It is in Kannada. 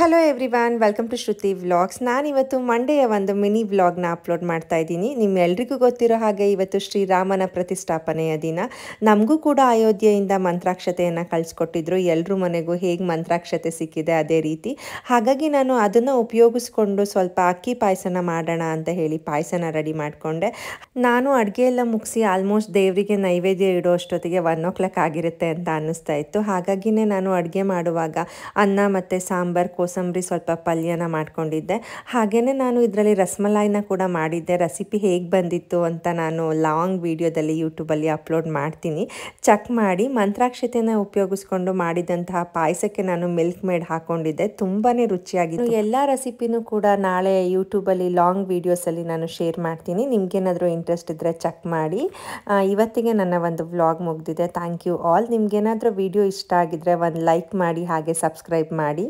hello everyone welcome to Shruti vlogs ನಾನಿವತ್ತು ಮಂಡೆಯ ಒಂದು ಮಿನಿ ವ್ಲಾಗ್ನ ಅಪ್ಲೋಡ್ ಮಾಡ್ತಾ ಇದ್ದೀನಿ ನಿಮ್ಮೆಲ್ರಿಗೂ ಗೊತ್ತಿರೋ ಹಾಗೆ ಇವತ್ತು ಶ್ರೀರಾಮನ ಪ್ರತಿಷ್ಠಾಪನೆಯ ದಿನ ನಮಗೂ ಕೂಡ ಅಯೋಧ್ಯೆಯಿಂದ ಮಂತ್ರಾಕ್ಷತೆಯನ್ನು ಕಳಿಸ್ಕೊಟ್ಟಿದ್ರು ಎಲ್ಲರೂ ಮನೆಗೂ ಹೇಗೆ ಮಂತ್ರಾಕ್ಷತೆ ಸಿಕ್ಕಿದೆ ಅದೇ ರೀತಿ ಹಾಗಾಗಿ ನಾನು ಅದನ್ನು ಉಪಯೋಗಿಸ್ಕೊಂಡು ಸ್ವಲ್ಪ ಅಕ್ಕಿ ಪಾಯಸನ ಮಾಡೋಣ ಅಂತ ಹೇಳಿ ಪಾಯಸನ ರೆಡಿ ಮಾಡಿಕೊಂಡೆ ನಾನು ಅಡುಗೆ ಎಲ್ಲ ಮುಗಿಸಿ ಆಲ್ಮೋಸ್ಟ್ ದೇವರಿಗೆ ನೈವೇದ್ಯ ಇಡೋ ಅಷ್ಟೊತ್ತಿಗೆ ಒನ್ ಓ ಕ್ಲಾಕ್ ಆಗಿರುತ್ತೆ ಅಂತ ಅನ್ನಿಸ್ತಾ ಇತ್ತು ಹಾಗಾಗಿನೇ ನಾನು ಅಡುಗೆ ಮಾಡುವಾಗ ಅನ್ನ ಮತ್ತು ಸಾಂಬಾರು ಕೋಸಂಬರಿ ಸ್ವಲ್ಪ ಪಲ್ಯನ ಮಾಡ್ಕೊಂಡಿದ್ದೆ ಹಾಗೆಯೇ ನಾನು ಇದರಲ್ಲಿ ರಸಮಲಾಯಿನ ಕೂಡ ಮಾಡಿದ್ದೆ ರೆಸಿಪಿ ಹೇಗೆ ಬಂದಿತ್ತು ಅಂತ ನಾನು ಲಾಂಗ್ ವೀಡಿಯೋದಲ್ಲಿ ಯೂಟ್ಯೂಬಲ್ಲಿ ಅಪ್ಲೋಡ್ ಮಾಡ್ತೀನಿ ಚೆಕ್ ಮಾಡಿ ಮಂತ್ರಾಕ್ಷತೆಯನ್ನು ಉಪಯೋಗಿಸ್ಕೊಂಡು ಮಾಡಿದಂತಹ ಪಾಯಸಕ್ಕೆ ನಾನು ಮಿಲ್ಕ್ ಮೇಡ್ ಹಾಕೊಂಡಿದ್ದೆ ತುಂಬಾ ರುಚಿಯಾಗಿತ್ತು ಎಲ್ಲ ರೆಸಿಪಿನೂ ಕೂಡ ನಾಳೆ ಯೂಟ್ಯೂಬಲ್ಲಿ ಲಾಂಗ್ ವೀಡಿಯೋಸಲ್ಲಿ ನಾನು ಶೇರ್ ಮಾಡ್ತೀನಿ ನಿಮಗೇನಾದರೂ ಇಂಟ್ರೆಸ್ಟ್ ಇದ್ದರೆ ಚೆಕ್ ಮಾಡಿ ಇವತ್ತಿಗೆ ನನ್ನ ಒಂದು ವ್ಲಾಗ್ ಮುಗಿದಿದೆ ಥ್ಯಾಂಕ್ ಯು ಆಲ್ ನಿಮಗೇನಾದರೂ ವೀಡಿಯೋ ಇಷ್ಟ ಆಗಿದ್ರೆ ಒಂದು ಲೈಕ್ ಮಾಡಿ ಹಾಗೆ ಸಬ್ಸ್ಕ್ರೈಬ್ ಮಾಡಿ